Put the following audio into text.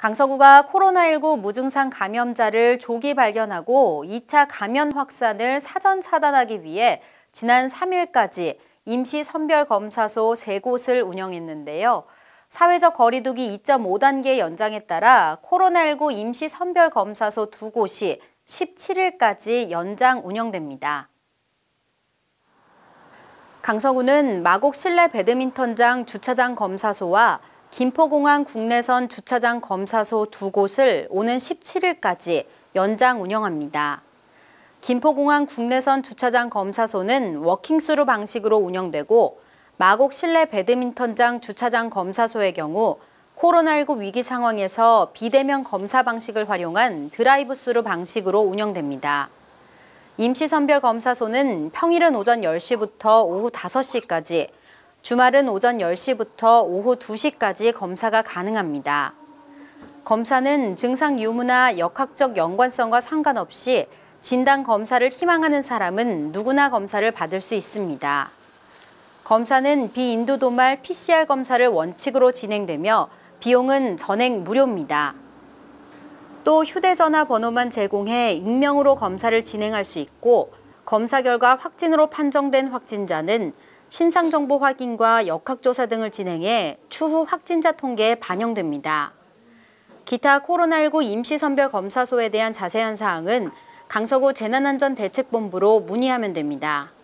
강서구가 코로나19 무증상 감염자를 조기 발견하고 2차 감염 확산을 사전 차단하기 위해 지난 3일까지 임시 선별검사소 3곳을 운영했는데요. 사회적 거리두기 2.5단계 연장에 따라 코로나19 임시 선별검사소 2곳이 17일까지 연장 운영됩니다. 강서구는 마곡 실내 배드민턴장 주차장 검사소와 김포공항 국내선 주차장 검사소 두 곳을 오는 17일까지 연장 운영합니다. 김포공항 국내선 주차장 검사소는 워킹수루 방식으로 운영되고 마곡 실내 배드민턴장 주차장 검사소의 경우 코로나19 위기 상황에서 비대면 검사 방식을 활용한 드라이브 스루 방식으로 운영됩니다. 임시선별 검사소는 평일은 오전 10시부터 오후 5시까지 주말은 오전 10시부터 오후 2시까지 검사가 가능합니다. 검사는 증상 유무나 역학적 연관성과 상관없이 진단 검사를 희망하는 사람은 누구나 검사를 받을 수 있습니다. 검사는 비인도 도말 PCR 검사를 원칙으로 진행되며 비용은 전액 무료입니다. 또 휴대전화 번호만 제공해 익명으로 검사를 진행할 수 있고 검사 결과 확진으로 판정된 확진자는 신상정보 확인과 역학조사 등을 진행해 추후 확진자 통계에 반영됩니다. 기타 코로나19 임시선별검사소에 대한 자세한 사항은 강서구 재난안전대책본부로 문의하면 됩니다.